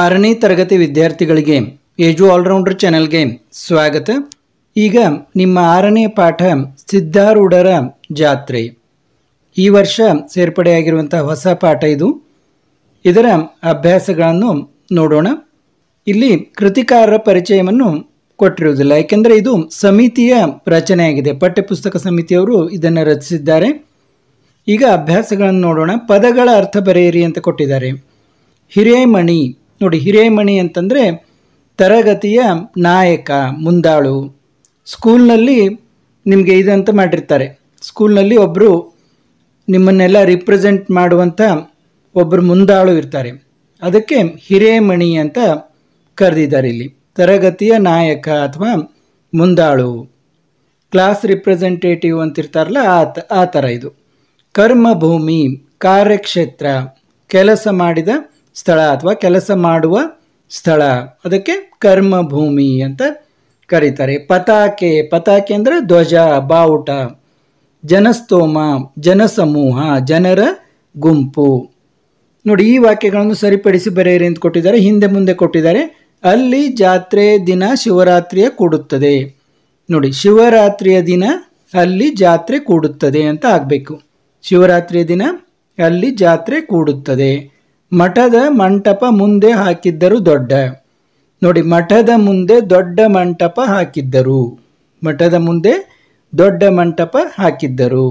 ಆರನೇ ತರಗತಿ ವಿದ್ಯಾರ್ಥಿಗಳಿಗೆ ಏಜು ಆಲ್ರೌಂಡರ್ ಚಾನೆಲ್ಗೆ ಸ್ವಾಗತ ಈಗ ನಿಮ್ಮ ಆರನೇ ಪಾಠ ಸಿದ್ಧಾರೂಢರ ಜಾತ್ರೆ ಈ ವರ್ಷ ಸೇರ್ಪಡೆಯಾಗಿರುವಂಥ ಹೊಸ ಪಾಠ ಇದು ಇದರ ಅಭ್ಯಾಸಗಳನ್ನು ನೋಡೋಣ ಇಲ್ಲಿ ಕೃತಿಕಾರರ ಪರಿಚಯವನ್ನು ಕೊಟ್ಟಿರುವುದಿಲ್ಲ ಯಾಕೆಂದರೆ ಇದು ಸಮಿತಿಯ ರಚನೆಯಾಗಿದೆ ಪಠ್ಯಪುಸ್ತಕ ಸಮಿತಿಯವರು ಇದನ್ನು ರಚಿಸಿದ್ದಾರೆ ಈಗ ಅಭ್ಯಾಸಗಳನ್ನು ನೋಡೋಣ ಪದಗಳ ಅರ್ಥ ಬರೆಯಿರಿ ಅಂತ ಕೊಟ್ಟಿದ್ದಾರೆ ಹಿರೇಮಣಿ ನೋಡಿ ಹಿರೇಮಣಿ ಅಂತಂದರೆ ತರಗತಿಯ ನಾಯಕ ಮುಂದಾಳು ಸ್ಕೂಲ್ನಲ್ಲಿ ನಿಮಗೆ ಇದಂತ ಮಾಡಿರ್ತಾರೆ ಸ್ಕೂಲ್ನಲ್ಲಿ ಒಬ್ಬರು ನಿಮ್ಮನ್ನೆಲ್ಲ ರಿಪ್ರೆಸೆಂಟ್ ಮಾಡುವಂಥ ಒಬ್ಬರು ಮುಂದಾಳು ಇರ್ತಾರೆ ಅದಕ್ಕೆ ಹಿರೇಮಣಿ ಅಂತ ಕರೆದಿದ್ದಾರೆ ಇಲ್ಲಿ ತರಗತಿಯ ನಾಯಕ ಅಥವಾ ಮುಂದಾಳು ಕ್ಲಾಸ್ ರಿಪ್ರೆಸೆಂಟೇಟಿವ್ ಅಂತ ಇರ್ತಾರಲ್ಲ ಆ ಥರ ಇದು ಕರ್ಮಭೂಮಿ ಕಾರ್ಯಕ್ಷೇತ್ರ ಕೆಲಸ ಮಾಡಿದ ಸ್ಥಳ ಅಥವಾ ಕೆಲಸ ಮಾಡುವ ಸ್ಥಳ ಅದಕ್ಕೆ ಕರ್ಮಭೂಮಿ ಅಂತ ಕರೀತಾರೆ ಪತಾಕೆ ಪತಾಕೆ ಅಂದರೆ ಧ್ವಜ ಬಾವುಟ ಜನಸ್ತೋಮ ಜನಸಮೂಹ ಜನರ ಗುಂಪು ನೋಡಿ ಈ ವಾಕ್ಯಗಳನ್ನು ಸರಿಪಡಿಸಿ ಬರೆಯಿರಿ ಅಂತ ಕೊಟ್ಟಿದ್ದಾರೆ ಹಿಂದೆ ಮುಂದೆ ಕೊಟ್ಟಿದ್ದಾರೆ ಅಲ್ಲಿ ಜಾತ್ರೆ ದಿನ ಶಿವರಾತ್ರಿಯ ಕೂಡುತ್ತದೆ ನೋಡಿ ಶಿವರಾತ್ರಿಯ ದಿನ ಅಲ್ಲಿ ಜಾತ್ರೆ ಕೂಡುತ್ತದೆ ಅಂತ ಆಗಬೇಕು ಶಿವರಾತ್ರಿಯ ದಿನ ಅಲ್ಲಿ ಜಾತ್ರೆ ಕೂಡುತ್ತದೆ ಮಠದ ಮಂಟಪ ಮುಂದೆ ಹಾಕಿದ್ದರು ದೊಡ್ಡ ನೋಡಿ ಮಠದ ಮುಂದೆ ದೊಡ್ಡ ಮಂಟಪ ಹಾಕಿದ್ದರು ಮಠದ ಮುಂದೆ ದೊಡ್ಡ ಮಂಟಪ ಹಾಕಿದ್ದರು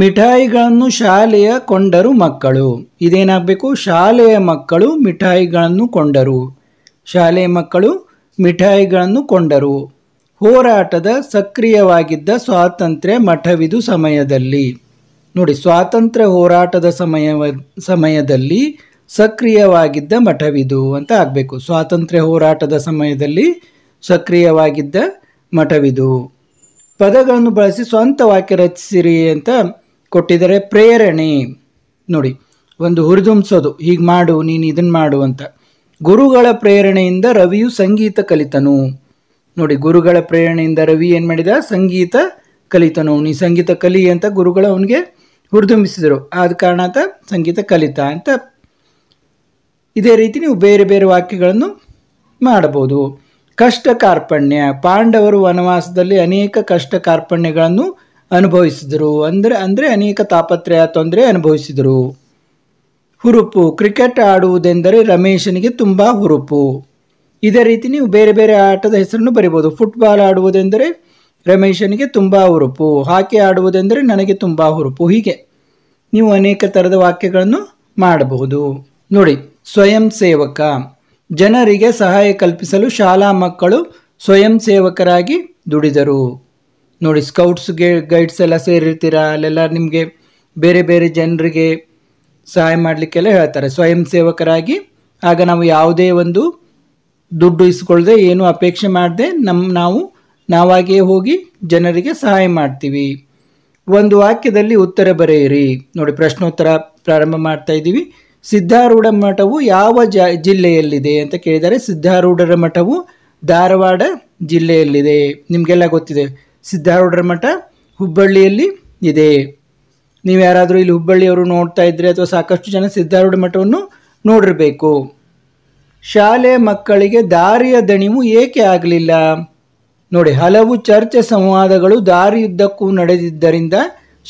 ಮಿಠಾಯಿಗಳನ್ನು ಶಾಲೆಯ ಕೊಂಡರು ಮಕ್ಕಳು ಇದೇನಾಗಬೇಕು ಶಾಲೆಯ ಮಕ್ಕಳು ಮಿಠಾಯಿಗಳನ್ನು ಕೊಂಡರು ಶಾಲೆಯ ಮಕ್ಕಳು ಮಿಠಾಯಿಗಳನ್ನು ಕೊಂಡರು ಹೋರಾಟದ ಸಕ್ರಿಯವಾಗಿದ್ದ ಸ್ವಾತಂತ್ರ್ಯ ಮಠವಿದು ಸಮಯದಲ್ಲಿ ನೋಡಿ ಸ್ವಾತಂತ್ರ್ಯ ಹೋರಾಟದ ಸಮಯ ಸಮಯದಲ್ಲಿ ಸಕ್ರಿಯವಾಗಿದ್ದ ಮಠವಿದು ಅಂತ ಆಗಬೇಕು ಸ್ವಾತಂತ್ರ್ಯ ಹೋರಾಟದ ಸಮಯದಲ್ಲಿ ಸಕ್ರಿಯವಾಗಿದ್ದ ಮಠವಿದು ಪದಗಳನ್ನು ಬಳಸಿ ಸ್ವಂತ ವಾಕ್ಯ ರಚಿಸಿರಿ ಅಂತ ಕೊಟ್ಟಿದ್ದಾರೆ ಪ್ರೇರಣೆ ನೋಡಿ ಒಂದು ಹುರಿದುಂಬಿಸೋದು ಹೀಗೆ ಮಾಡು ನೀನು ಇದನ್ನು ಮಾಡು ಅಂತ ಗುರುಗಳ ಪ್ರೇರಣೆಯಿಂದ ರವಿಯು ಸಂಗೀತ ಕಲಿತನು ನೋಡಿ ಗುರುಗಳ ಪ್ರೇರಣೆಯಿಂದ ರವಿ ಏನು ಮಾಡಿದ ಸಂಗೀತ ಕಲಿತನು ನೀ ಸಂಗೀತ ಕಲಿ ಅಂತ ಗುರುಗಳು ಅವನಿಗೆ ಹುರಿದುಂಬಿಸಿದರು ಆದ ಕಾರಣ ಸಂಗೀತ ಕಲಿತ ಅಂತ ಇದೇ ರೀತಿ ನೀವು ಬೇರೆ ಬೇರೆ ವಾಕ್ಯಗಳನ್ನು ಮಾಡಬಹುದು ಕಷ್ಟ ಕಾರ್ಪಣ್ಯ ಪಾಂಡವರು ವನವಾಸದಲ್ಲಿ ಅನೇಕ ಕಷ್ಟ ಕಾರ್ಪಣ್ಯಗಳನ್ನು ಅನುಭವಿಸಿದರು ಅಂದರೆ ಅಂದರೆ ಅನೇಕ ತಾಪತ್ರಯ ತೊಂದರೆ ಅನುಭವಿಸಿದರು ಹುರುಪು ಕ್ರಿಕೆಟ್ ಆಡುವುದೆಂದರೆ ರಮೇಶನಿಗೆ ತುಂಬ ಹುರುಪು ಇದೇ ರೀತಿ ನೀವು ಬೇರೆ ಬೇರೆ ಆಟದ ಹೆಸರನ್ನು ಬರಿಬೋದು ಫುಟ್ಬಾಲ್ ಆಡುವುದೆಂದರೆ ರಮೇಶನಿಗೆ ತುಂಬ ಹುರುಪು ಹಾಕಿ ಆಡುವುದೆಂದರೆ ನನಗೆ ತುಂಬ ಹುರುಪು ಹೀಗೆ ನೀವು ಅನೇಕ ಥರದ ವಾಕ್ಯಗಳನ್ನು ಮಾಡಬಹುದು ನೋಡಿ ಸ್ವಯಂ ಸೇವಕ ಜನರಿಗೆ ಸಹಾಯ ಕಲ್ಪಿಸಲು ಶಾಲಾ ಮಕ್ಕಳು ಸ್ವಯಂ ಸೇವಕರಾಗಿ ದುಡಿದರು ನೋಡಿ ಸ್ಕೌಟ್ಸ್ಗೆ ಗೈಡ್ಸ್ ಎಲ್ಲ ಸೇರಿರ್ತೀರಾ ಅಲ್ಲೆಲ್ಲ ನಿಮಗೆ ಬೇರೆ ಬೇರೆ ಜನರಿಗೆ ಸಹಾಯ ಮಾಡಲಿಕ್ಕೆಲ್ಲ ಹೇಳ್ತಾರೆ ಸ್ವಯಂ ಸೇವಕರಾಗಿ ಆಗ ನಾವು ಯಾವುದೇ ಒಂದು ದುಡ್ಡು ಇಸ್ಕೊಳ್ಳದೆ ಏನು ಅಪೇಕ್ಷೆ ಮಾಡದೆ ನಮ್ಮ ನಾವು ನಾವಾಗಿಯೇ ಹೋಗಿ ಜನರಿಗೆ ಸಹಾಯ ಮಾಡ್ತೀವಿ ಒಂದು ವಾಕ್ಯದಲ್ಲಿ ಉತ್ತರ ಬರೆಯಿರಿ ನೋಡಿ ಪ್ರಶ್ನೋತ್ತರ ಪ್ರಾರಂಭ ಮಾಡ್ತಾ ಇದ್ದೀವಿ ಸಿದ್ಧಾರೂಢ ಮಠವು ಯಾವ ಜ ಜಿಲ್ಲೆಯಲ್ಲಿದೆ ಅಂತ ಕೇಳಿದರೆ ಸಿದ್ಧಾರೂಢರ ಮಠವು ಧಾರವಾಡ ಜಿಲ್ಲೆಯಲ್ಲಿದೆ ನಿಮಗೆಲ್ಲ ಗೊತ್ತಿದೆ ಸಿದ್ಧಾರೂಢರ ಮಠ ಹುಬ್ಬಳ್ಳಿಯಲ್ಲಿ ಇದೆ ನೀವು ಯಾರಾದರೂ ಇಲ್ಲಿ ಹುಬ್ಬಳ್ಳಿಯವರು ನೋಡ್ತಾ ಇದ್ದರೆ ಅಥವಾ ಸಾಕಷ್ಟು ಜನ ಸಿದ್ಧಾರೂಢ ಮಠವನ್ನು ನೋಡಿರಬೇಕು ಶಾಲೆ ಮಕ್ಕಳಿಗೆ ದಾರಿಯ ದಣಿವು ಏಕೆ ಆಗಲಿಲ್ಲ ನೋಡಿ ಹಲವು ಚರ್ಚೆ ಸಂವಾದಗಳು ದಾರಿಯುದ್ದಕ್ಕೂ ನಡೆದಿದ್ದರಿಂದ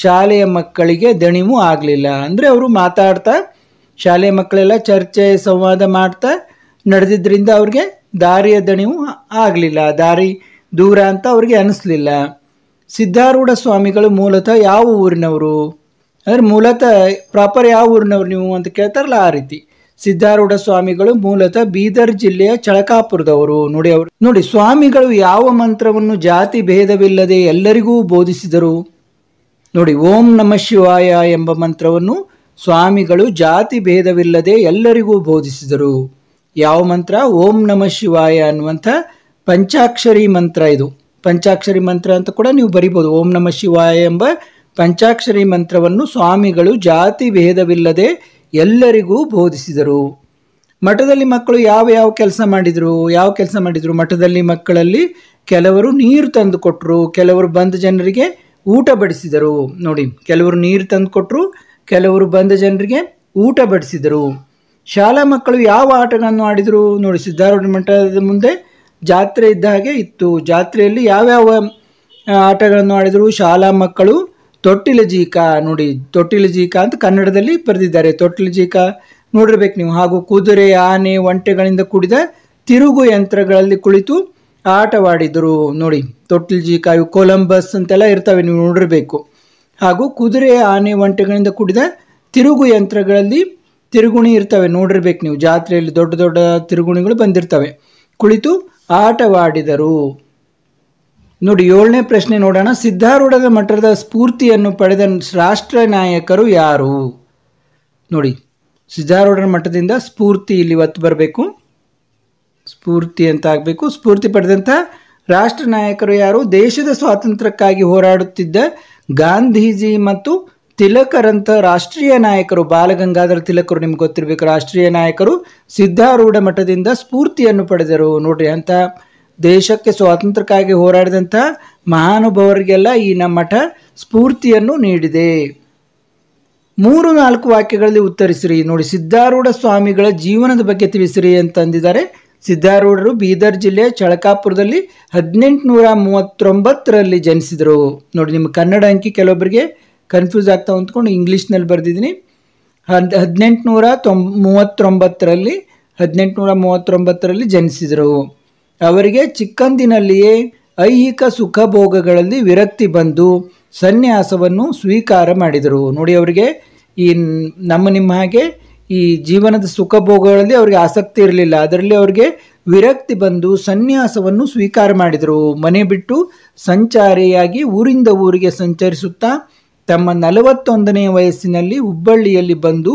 ಶಾಲೆಯ ಮಕ್ಕಳಿಗೆ ದಣಿವು ಆಗಲಿಲ್ಲ ಅಂದರೆ ಅವರು ಮಾತಾಡ್ತಾ ಶಾಲೆ ಮಕ್ಕಳೆಲ್ಲ ಚರ್ಚೆ ಸಂವಾದ ಮಾಡ್ತಾ ನಡೆದಿದ್ದರಿಂದ ಅವ್ರಿಗೆ ದಾರಿಯ ದಣಿವು ಆಗಲಿಲ್ಲ ದಾರಿ ದೂರ ಅಂತ ಅವ್ರಿಗೆ ಅನಿಸ್ಲಿಲ್ಲ ಸಿದ್ಧಾರೂಢ ಸ್ವಾಮಿಗಳು ಮೂಲತಃ ಯಾವ ಊರಿನವರು ಅಂದರೆ ಮೂಲತಃ ಪ್ರಾಪರ್ ಯಾವ ಊರಿನವ್ರು ನೀವು ಅಂತ ಕೇಳ್ತಾರಲ್ಲ ಆ ರೀತಿ ಸಿದ್ಧಾರೂಢ ಸ್ವಾಮಿಗಳು ಮೂಲತಃ ಬೀದರ್ ಜಿಲ್ಲೆಯ ಚಳಕಾಪುರದವರು ನೋಡಿ ಅವರು ನೋಡಿ ಸ್ವಾಮಿಗಳು ಯಾವ ಮಂತ್ರವನ್ನು ಜಾತಿ ಭೇದವಿಲ್ಲದೆ ಎಲ್ಲರಿಗೂ ಬೋಧಿಸಿದರು ನೋಡಿ ಓಂ ನಮ ಶಿವಾಯ ಎಂಬ ಮಂತ್ರವನ್ನು ಸ್ವಾಮಿಗಳು ಜಾತಿ ಭೇದವಿಲ್ಲದೆ ಎಲ್ಲರಿಗೂ ಬೋಧಿಸಿದರು ಯಾವ ಮಂತ್ರ ಓಂ ನಮಃ ಶಿವಾಯ ಅನ್ನುವಂಥ ಪಂಚಾಕ್ಷರಿ ಮಂತ್ರ ಇದು ಪಂಚಾಕ್ಷರಿ ಮಂತ್ರ ಅಂತ ಕೂಡ ನೀವು ಬರಿಬೋದು ಓಂ ನಮಃ ಶಿವಾಯ ಎಂಬ ಪಂಚಾಕ್ಷರಿ ಮಂತ್ರವನ್ನು ಸ್ವಾಮಿಗಳು ಜಾತಿ ಭೇದವಿಲ್ಲದೆ ಎಲ್ಲರಿಗೂ ಬೋಧಿಸಿದರು ಮಠದಲ್ಲಿ ಮಕ್ಕಳು ಯಾವ ಯಾವ ಕೆಲಸ ಮಾಡಿದರು ಯಾವ ಕೆಲಸ ಮಾಡಿದರು ಮಠದಲ್ಲಿ ಮಕ್ಕಳಲ್ಲಿ ಕೆಲವರು ನೀರು ತಂದು ಕೊಟ್ಟರು ಕೆಲವರು ಬಂದ ಜನರಿಗೆ ಊಟ ಬಡಿಸಿದರು ನೋಡಿ ಕೆಲವರು ನೀರು ತಂದು ಕೊಟ್ಟರು ಕೆಲವರು ಬಂದ ಜನರಿಗೆ ಊಟ ಬಡಿಸಿದರು ಶಾಲಾ ಮಕ್ಕಳು ಯಾವ ಆಟಗಳನ್ನು ಆಡಿದರು ನೋಡಿ ಸಿದ್ಧಾರೂಢ ಮಠದ ಮುಂದೆ ಜಾತ್ರೆ ಇದ್ದ ಹಾಗೆ ಇತ್ತು ಜಾತ್ರೆಯಲ್ಲಿ ಯಾವ್ಯಾವ ಆಟಗಳನ್ನು ಆಡಿದರು ಶಾಲಾ ಮಕ್ಕಳು ತೊಟ್ಟಿಲ ಜೀಕ ನೋಡಿ ತೊಟ್ಟಿಲ ಜೀಕ ಅಂತ ಕನ್ನಡದಲ್ಲಿ ಬರೆದಿದ್ದಾರೆ ತೊಟ್ಟಿಲ ಜೀಕ ನೋಡಿರ್ಬೇಕು ನೀವು ಹಾಗೂ ಕುದುರೆ ಆನೆ ಒಂಟೆಗಳಿಂದ ಕೂಡಿದ ತಿರುಗು ಯಂತ್ರಗಳಲ್ಲಿ ಕುಳಿತು ಆಟವಾಡಿದರು ನೋಡಿ ತೊಟ್ಟಿಲ್ ಇವು ಕೊಲಂಬಸ್ ಅಂತೆಲ್ಲ ಇರ್ತವೆ ನೀವು ನೋಡಿರಬೇಕು ಹಾಗೂ ಕುದುರೆ ಆನೆ ಒಂಟೆಗಳಿಂದ ಕೂಡಿದ ತಿರುಗು ಯಂತ್ರಗಳಲ್ಲಿ ತಿರುಗುಣಿ ಇರ್ತವೆ ನೋಡಿರ್ಬೇಕು ನೀವು ಜಾತ್ರೆಯಲ್ಲಿ ದೊಡ್ಡ ದೊಡ್ಡ ತಿರುಗುಣಿಗಳು ಬಂದಿರ್ತವೆ ಕುಳಿತು ಆಟವಾಡಿದರು ನೋಡಿ ಏಳನೇ ಪ್ರಶ್ನೆ ನೋಡೋಣ ಸಿದ್ಧಾರೂಢದ ಮಠದ ಸ್ಫೂರ್ತಿಯನ್ನು ಪಡೆದ ರಾಷ್ಟ್ರ ನಾಯಕರು ಯಾರು ನೋಡಿ ಸಿದ್ಧಾರೂಢರ ಮಠದಿಂದ ಸ್ಫೂರ್ತಿ ಇಲ್ಲಿ ಒತ್ತು ಬರಬೇಕು ಸ್ಫೂರ್ತಿ ಅಂತ ಆಗಬೇಕು ಸ್ಫೂರ್ತಿ ಪಡೆದಂಥ ರಾಷ್ಟ್ರ ನಾಯಕರು ಯಾರು ದೇಶದ ಸ್ವಾತಂತ್ರ್ಯಕ್ಕಾಗಿ ಹೋರಾಡುತ್ತಿದ್ದ ಗಾಂಧೀಜಿ ಮತ್ತು ತಿಲಕರಂಥ ರಾಷ್ಟ್ರೀಯ ನಾಯಕರು ಬಾಲಗಂಗಾಧರ ತಿಲಕರು ನಿಮ್ಗೆ ಗೊತ್ತಿರಬೇಕು ರಾಷ್ಟ್ರೀಯ ನಾಯಕರು ಸಿದ್ಧಾರೂಢ ಮಠದಿಂದ ಸ್ಫೂರ್ತಿಯನ್ನು ಪಡೆದರು ನೋಡ್ರಿ ಅಂತ ದೇಶಕ್ಕೆ ಸ್ವಾತಂತ್ರ್ಯಕ್ಕಾಗಿ ಹೋರಾಡಿದಂಥ ಮಹಾನುಭಾವರಿಗೆಲ್ಲ ಈ ನಮ್ಮ ಮಠ ಸ್ಫೂರ್ತಿಯನ್ನು ನೀಡಿದೆ ಮೂರು ನಾಲ್ಕು ವಾಕ್ಯಗಳಲ್ಲಿ ಉತ್ತರಿಸಿರಿ ನೋಡಿ ಸಿದ್ಧಾರೂಢ ಸ್ವಾಮಿಗಳ ಜೀವನದ ಬಗ್ಗೆ ತಿಳಿಸಿರಿ ಅಂತಂದಿದ್ದಾರೆ ಸಿದ್ಧಾರೂಢರು ಬೀದರ್ ಜಿಲ್ಲೆ ಚಳಕಾಪುರದಲ್ಲಿ ಹದಿನೆಂಟುನೂರ ಮೂವತ್ತೊಂಬತ್ತರಲ್ಲಿ ಜನಿಸಿದರು ನೋಡಿ ನಿಮ್ಮ ಕನ್ನಡ ಅಂಕಿ ಕೆಲವೊಬ್ಬರಿಗೆ ಕನ್ಫ್ಯೂಸ್ ಆಗ್ತಾ ಅಂದ್ಕೊಂಡು ಇಂಗ್ಲೀಷ್ನಲ್ಲಿ ಬರೆದಿದ್ದೀನಿ ಹದ್ ಹದಿನೆಂಟುನೂರ ತೊಂ ಮೂವತ್ತೊಂಬತ್ತರಲ್ಲಿ ಹದಿನೆಂಟುನೂರ ಮೂವತ್ತೊಂಬತ್ತರಲ್ಲಿ ಜನಿಸಿದರು ಅವರಿಗೆ ಚಿಕ್ಕಂದಿನಲ್ಲಿಯೇ ಐಹಿಕ ಸುಖ ಭೋಗಗಳಲ್ಲಿ ವಿರಕ್ತಿ ಬಂದು ಸನ್ಯಾಸವನ್ನು ಸ್ವೀಕಾರ ಮಾಡಿದರು ನೋಡಿ ಅವರಿಗೆ ಈ ನಮ್ಮ ನಿಮ್ಮ ಹಾಗೆ ಈ ಜೀವನದ ಸುಖ ಭೋಗಗಳಲ್ಲಿ ಅವರಿಗೆ ಆಸಕ್ತಿ ಇರಲಿಲ್ಲ ಅದರಲ್ಲಿ ಅವರಿಗೆ ವಿರಕ್ತಿ ಬಂದು ಸನ್ಯಾಸವನ್ನು ಸ್ವೀಕಾರ ಮಾಡಿದರು ಮನೆ ಬಿಟ್ಟು ಸಂಚಾರಿಯಾಗಿ ಊರಿಂದ ಊರಿಗೆ ಸಂಚರಿಸುತ್ತಾ ತಮ್ಮ ನಲವತ್ತೊಂದನೆಯ ವಯಸ್ಸಿನಲ್ಲಿ ಹುಬ್ಬಳ್ಳಿಯಲ್ಲಿ ಬಂದು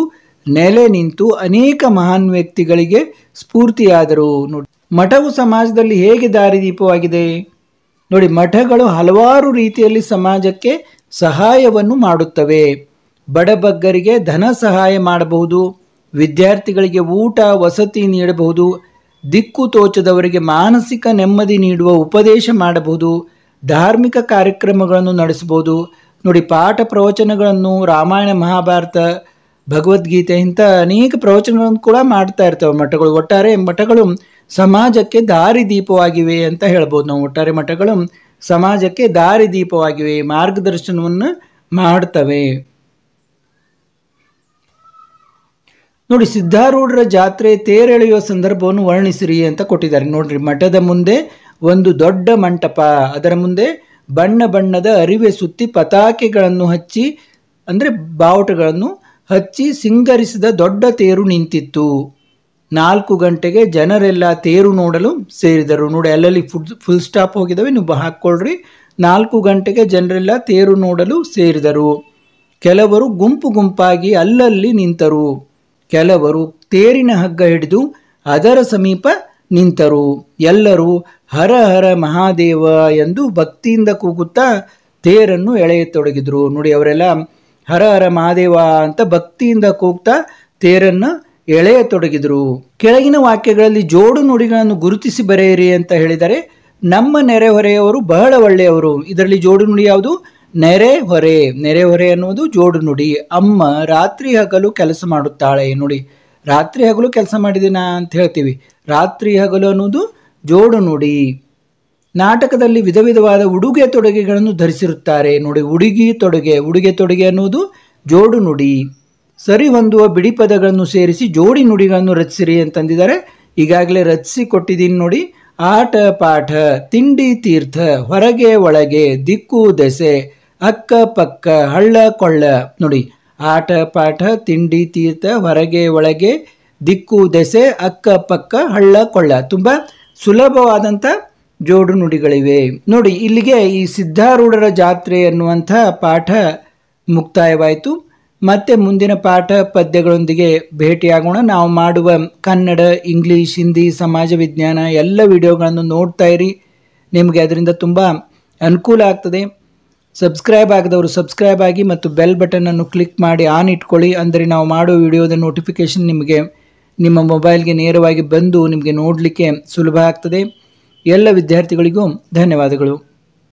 ನೆಲೆ ನಿಂತು ಅನೇಕ ಮಹಾನ್ ವ್ಯಕ್ತಿಗಳಿಗೆ ಸ್ಫೂರ್ತಿಯಾದರು ನೋಡಿ ಮಠವು ಸಮಾಜದಲ್ಲಿ ಹೇಗೆ ದಾರಿದೀಪವಾಗಿದೆ ನೋಡಿ ಮಠಗಳು ಹಲವಾರು ರೀತಿಯಲ್ಲಿ ಸಮಾಜಕ್ಕೆ ಸಹಾಯವನ್ನು ಮಾಡುತ್ತವೆ ಬಡಬಗ್ಗರಿಗೆ ಧನ ಸಹಾಯ ಮಾಡಬಹುದು ವಿದ್ಯಾರ್ಥಿಗಳಿಗೆ ಊಟ ವಸತಿ ನೀಡಬಹುದು ದಿಕ್ಕು ತೋಚದವರಿಗೆ ಮಾನಸಿಕ ನೆಮ್ಮದಿ ನೀಡುವ ಉಪದೇಶ ಮಾಡಬಹುದು ಧಾರ್ಮಿಕ ಕಾರ್ಯಕ್ರಮಗಳನ್ನು ನಡೆಸಬಹುದು ನೋಡಿ ಪಾಠ ಪ್ರವಚನಗಳನ್ನು ರಾಮಾಯಣ ಮಹಾಭಾರತ ಭಗವದ್ಗೀತೆ ಇಂಥ ಅನೇಕ ಪ್ರವಚನಗಳನ್ನು ಕೂಡ ಮಾಡ್ತಾ ಇರ್ತವೆ ಮಠಗಳು ಒಟ್ಟಾರೆ ಮಠಗಳು ಸಮಾಜಕ್ಕೆ ದಾರಿದೀಪವಾಗಿವೆ ಅಂತ ಹೇಳ್ಬೋದು ನಾವು ಒಟ್ಟಾರೆ ಮಠಗಳು ಸಮಾಜಕ್ಕೆ ದಾರಿದೀಪವಾಗಿವೆ ಮಾರ್ಗದರ್ಶನವನ್ನು ಮಾಡ್ತವೆ ನೋಡಿ ಸಿದ್ಧಾರೂಢರ ಜಾತ್ರೆ ತೇರೆಳೆಯುವ ಸಂದರ್ಭವನ್ನು ವರ್ಣಿಸಿರಿ ಅಂತ ಕೊಟ್ಟಿದ್ದಾರೆ ನೋಡ್ರಿ ಮಠದ ಮುಂದೆ ಒಂದು ದೊಡ್ಡ ಮಂಟಪ ಅದರ ಮುಂದೆ ಬಣ್ಣ ಬಣ್ಣದ ಅರಿವೆ ಸುತ್ತಿ ಪತಾಕೆಗಳನ್ನು ಹಚ್ಚಿ ಅಂದರೆ ಬಾವುಟಗಳನ್ನು ಹಚ್ಚಿ ಸಿಂಗರಿಸಿದ ದೊಡ್ಡ ತೇರು ನಿಂತಿತ್ತು ನಾಲ್ಕು ಗಂಟೆಗೆ ಜನರೆಲ್ಲ ತೇರು ನೋಡಲು ಸೇರಿದರು ನೋಡಿ ಅಲ್ಲಲ್ಲಿ ಫುಡ್ ಫುಲ್ ಸ್ಟಾಪ್ ಹೋಗಿದ್ದಾವೆ ನೀವು ಹಾಕ್ಕೊಳ್ರಿ ನಾಲ್ಕು ಗಂಟೆಗೆ ಜನರೆಲ್ಲ ತೇರು ನೋಡಲು ಸೇರಿದರು ಕೆಲವರು ಗುಂಪು ಗುಂಪಾಗಿ ಅಲ್ಲಲ್ಲಿ ನಿಂತರು ಕೆಲವರು ತೇರಿನ ಹಗ್ಗ ಹಿಡಿದು ಅದರ ಸಮೀಪ ನಿಂತರು ಎಲ್ಲರೂ ಹರ ಹರ ಮಹಾದೇವ ಎಂದು ಭಕ್ತಿಯಿಂದ ಕೂಗುತ್ತಾ ತೇರನ್ನು ಎಳೆಯತೊಡಗಿದ್ರು ನೋಡಿ ಅವರೆಲ್ಲ ಹರ ಹರ ಮಹಾದೇವ ಅಂತ ಭಕ್ತಿಯಿಂದ ಕೂಗ್ತಾ ತೇರನ್ನು ಎಳೆಯತೊಡಗಿದ್ರು ಕೆಳಗಿನ ವಾಕ್ಯಗಳಲ್ಲಿ ಜೋಡು ನುಡಿಗಳನ್ನು ಗುರುತಿಸಿ ಬರೆಯಿರಿ ಅಂತ ಹೇಳಿದರೆ ನಮ್ಮ ನೆರೆಹೊರೆಯವರು ಬಹಳ ಒಳ್ಳೆಯವರು ಇದರಲ್ಲಿ ಜೋಡು ನುಡಿ ಯಾವುದು ನೆರೆ ಹೊರೆ ನೆರೆ ಹೊರೆ ಅನ್ನುವುದು ಜೋಡು ನುಡಿ ಅಮ್ಮ ರಾತ್ರಿ ಹಗಲು ಕೆಲಸ ಮಾಡುತ್ತಾಳೆ ನೋಡಿ ರಾತ್ರಿ ಹಗಲು ಕೆಲಸ ಮಾಡಿದಿನ ಅಂತ ಹೇಳ್ತೀವಿ ರಾತ್ರಿ ಹಗಲು ಅನ್ನೋದು ಜೋಡು ನುಡಿ ನಾಟಕದಲ್ಲಿ ವಿಧ ವಿಧವಾದ ಉಡುಗೆ ತೊಡುಗೆಗಳನ್ನು ಧರಿಸಿರುತ್ತಾರೆ ನೋಡಿ ಉಡುಗಿ ತೊಡುಗೆ ಉಡುಗೆ ತೊಡುಗೆ ಅನ್ನುವುದು ಜೋಡು ನುಡಿ ಸರಿ ಹೊಂದುವ ಬಿಡಿ ಪದಗಳನ್ನು ಸೇರಿಸಿ ಜೋಡಿ ನುಡಿಗಳನ್ನು ರಚಿಸಿರಿ ಅಂತಂದಿದ್ದಾರೆ ಈಗಾಗಲೇ ರಚಿಸಿ ಕೊಟ್ಟಿದ್ದೀನಿ ನೋಡಿ ಆಟ ಪಾಠ ತಿಂಡಿ ತೀರ್ಥ ಹೊರಗೆ ಒಳಗೆ ದಿಕ್ಕು ದೆಸೆ ಅಕ್ಕ ಪಕ್ಕ ಹಳ್ಳ ಕೊಳ್ಳ ನೋಡಿ ಆಟ ಪಾಠ ತಿಂಡಿ ತೀರ್ಥ ಹೊರಗೆ ಒಳಗೆ ದಿಕ್ಕು ದೆಸೆ ಪಕ್ಕ ಹಳ್ಳ ಕೊಳ್ಳ ತುಂಬ ಸುಲಭವಾದಂಥ ಜೋಡು ನುಡಿಗಳಿವೆ ನೋಡಿ ಇಲ್ಲಿಗೆ ಈ ಸಿದ್ಧಾರೂಢರ ಜಾತ್ರೆ ಎನ್ನುವಂಥ ಪಾಠ ಮುಕ್ತಾಯವಾಯಿತು ಮತ್ತೆ ಮುಂದಿನ ಪಾಠ ಪದ್ಯಗಳೊಂದಿಗೆ ಭೇಟಿಯಾಗೋಣ ನಾವು ಮಾಡುವ ಕನ್ನಡ ಇಂಗ್ಲೀಷ್ ಹಿಂದಿ ಸಮಾಜ ವಿಜ್ಞಾನ ಎಲ್ಲ ವಿಡಿಯೋಗಳನ್ನು ನೋಡ್ತಾ ಇರಿ ನಿಮಗೆ ಅದರಿಂದ ತುಂಬ ಅನುಕೂಲ ಆಗ್ತದೆ ಸಬ್ಸ್ಕ್ರೈಬ್ ಆಗದವರು ಸಬ್ಸ್ಕ್ರೈಬ್ ಆಗಿ ಮತ್ತು ಬೆಲ್ ಬಟನನ್ನು ಕ್ಲಿಕ್ ಮಾಡಿ ಆನ್ ಇಟ್ಕೊಳ್ಳಿ ಅಂದರೆ ನಾವು ಮಾಡೋ ವಿಡಿಯೋದ ನೋಟಿಫಿಕೇಷನ್ ನಿಮಗೆ ನಿಮ್ಮ ಮೊಬೈಲ್ಗೆ ನೇರವಾಗಿ ಬಂದು ನಿಮಗೆ ನೋಡಲಿಕ್ಕೆ ಸುಲಭ ಆಗ್ತದೆ ಎಲ್ಲ ವಿದ್ಯಾರ್ಥಿಗಳಿಗೂ ಧನ್ಯವಾದಗಳು